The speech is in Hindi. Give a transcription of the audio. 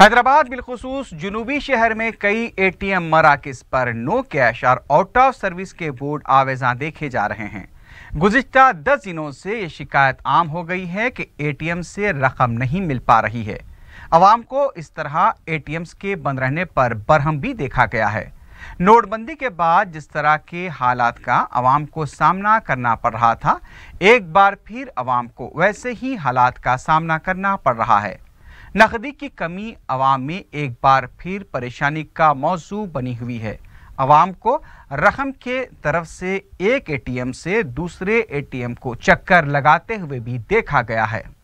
हैदराबाद बिलखसूस जुनूबी शहर में कई ए टी एम मराकज पर नो कैश और आउट ऑफ सर्विस के बोर्ड आवेजा देखे जा रहे हैं गुजशत दस दिनों से ये शिकायत आम हो गई है कि एम से रकम नहीं मिल पा रही है आवाम को इस तरह ए टी एम्स के बंद रहने पर बरहम भी देखा गया है नोटबंदी के बाद जिस तरह के हालात का आवाम को सामना करना पड़ रहा था एक बार फिर आवाम को वैसे ही हालात का सामना करना पड़ रहा है नकदी की कमी आवाम में एक बार फिर परेशानी का मौजू बनी हुई है आवाम को रकम के तरफ से एक एटीएम से दूसरे एटीएम को चक्कर लगाते हुए भी देखा गया है